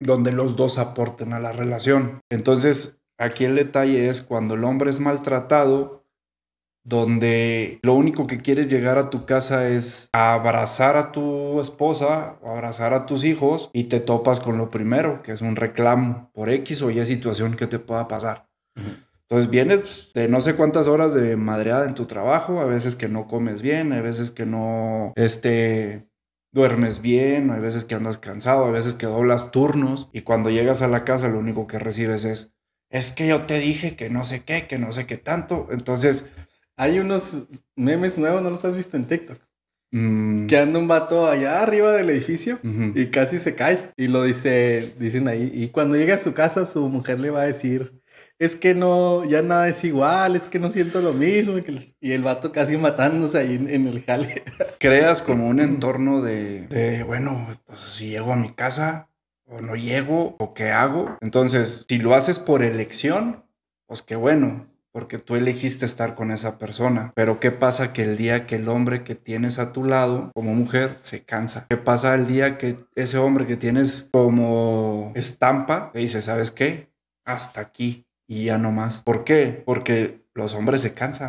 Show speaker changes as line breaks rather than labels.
donde los dos aporten a la relación. Entonces, aquí el detalle es cuando el hombre es maltratado, donde lo único que quieres llegar a tu casa es abrazar a tu esposa o abrazar a tus hijos y te topas con lo primero, que es un reclamo por X o Y situación que te pueda pasar. Entonces vienes de no sé cuántas horas de madreada en tu trabajo, a veces que no comes bien, a veces que no este, duermes bien, hay veces que andas cansado, hay veces que doblas turnos y cuando llegas a la casa lo único que recibes es, es que yo te dije que no sé qué, que no sé
qué tanto. Entonces... Hay unos memes nuevos, ¿no los has visto en TikTok? Mm. Que anda un vato allá arriba del edificio y casi se cae. Y lo dice, dicen ahí. Y cuando llega a su casa, su mujer le va a decir, es que no, ya nada es igual, es que no siento lo mismo. Y el vato casi matándose ahí en, el jale. Creas como un entorno de,
de, bueno, pues si llego a mi
casa o no
llego o qué hago. Entonces, si lo haces por elección, pues qué bueno, porque tú elegiste estar con esa persona. Pero ¿qué pasa que el día que el hombre que tienes a tu lado como mujer se cansa? ¿Qué pasa el día que ese hombre que tienes como estampa te dice, ¿sabes qué? Hasta aquí y ya no más. ¿Por qué? Porque los hombres se cansan.